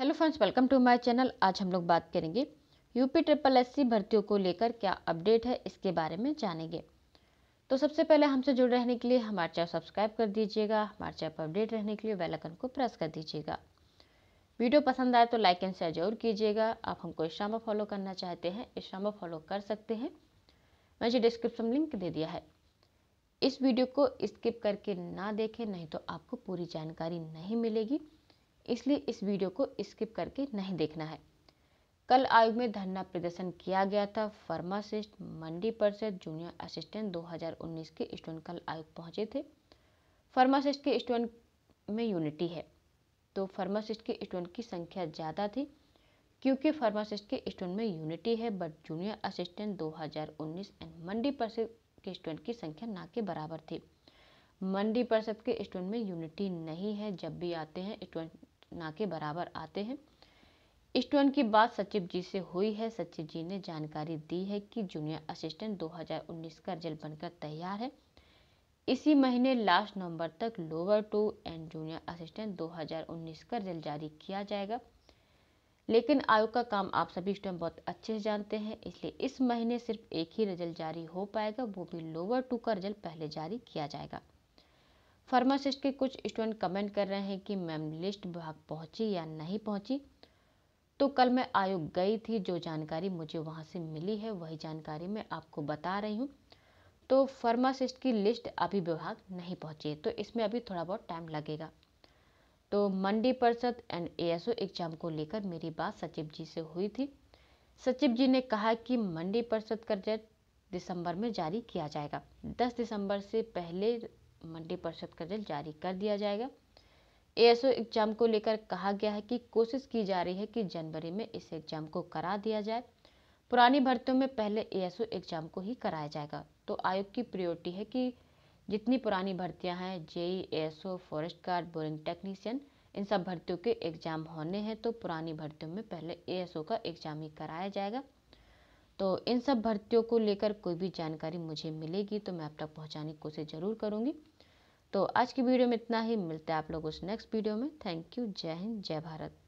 hello friends welcome to my channel आज हम लोग बात करेंगे यूपी ट्रिपल एस सी भर्तियों को लेकर क्या अपडेट है इसके बारे में जानेंगे तो सबसे पहले हमसे जुड़े रहने के लिए हमारे चैनल सब्सक्राइब कर दीजिएगा हमारे चैनल पर अपडेट रहने के लिए आइकन को प्रेस कर दीजिएगा वीडियो पसंद आए तो लाइक एंड शेयर जरूर कीजिएगा आप हमको इंस्टा पर फॉलो करना चाहते हैं इंस्टा पर फॉलो कर सकते हैं मैंने डिस्क्रिप्शन लिंक दे दिया है इस वीडियो को स्किप करके ना देखें नहीं तो आपको पूरी जानकारी नहीं मिलेगी इसलिए इस वीडियो को स्किप करके नहीं देखना है कल आयोग में धरना प्रदर्शन किया गया था फार्मासिस्ट मंडी परिषद जूनियर असिस्टेंट 2019 के स्टूडेंट कल आयोग पहुंचे थे फार्मासिस्ट के स्टूडेंट में यूनिटी है तो फार्मासिस्ट के स्टूडेंट की संख्या ज़्यादा थी क्योंकि फार्मासिस्ट के स्टूडेंट में यूनिटी है but junior assistant 2019 and Mandi Parishad के स्टूडेंट की संख्या ना के बराबर थी मंडी परिषद के स्टूडेंट में यूनिटी नहीं है जब भी आते हैं स्टूडेंट ना के बराबर आते हैं स्टोन की बात सचिव जी से हुई है सचिव जी ने जानकारी दी है कि जूनियर असिस्टेंट 2019 का रिजल्ट बनकर तैयार है इसी महीने लास्ट नवंबर तक lower two and junior assistant 2019 का रिजल्ट जारी किया जाएगा लेकिन आयोग का काम आप सभी स्टूडेंट बहुत अच्छे से जानते हैं इसलिए इस महीने सिर्फ एक ही रिजल्ट जारी हो पाएगा वो भी लोअर टू का रिजल्ट पहले जारी किया जाएगा फार्मासिस्ट के कुछ स्टूडेंट कमेंट कर रहे हैं कि मैम लिस्ट भाग पहुंची या नहीं पहुंची तो कल मैं आयोग गई थी जो जानकारी मुझे वहाँ से मिली है वही जानकारी मैं आपको बता रही हूँ तो फार्मासिस्ट की लिस्ट अभी विभाग नहीं पहुँची तो इसमें अभी थोड़ा बहुत टाइम लगेगा तो मंडी परिषद एंड ए एग्जाम को लेकर मेरी बात सचिव जी से हुई थी सचिव जी ने कहा कि मंडी परिषद का रिजल्ट दिसंबर में जारी किया जाएगा 10 दिसंबर से पहले मंडी परिषद का रिजल्ट जारी कर दिया जाएगा ए एग्जाम को लेकर कहा गया है कि कोशिश की जा रही है कि जनवरी में इस एग्जाम को करा दिया जाए पुरानी भर्तियों में पहले ए एग्जाम को ही कराया जाएगा तो आयोग की प्रियोरिटी है कि जितनी पुरानी भर्तियां हैं JE A forest guard boring technician इन सब भर्तियों के एग्जाम होने हैं तो पुरानी भर्तियों में पहले ए का एग्जाम ही कराया जाएगा तो इन सब भर्तियों को लेकर कोई भी जानकारी मुझे मिलेगी तो मैं आप तक पहुँचाने की कोशिश ज़रूर करूँगी तो आज की वीडियो में इतना ही मिलता है आप लोगों से नेक्स्ट वीडियो में थैंक यू जय हिंद जय भारत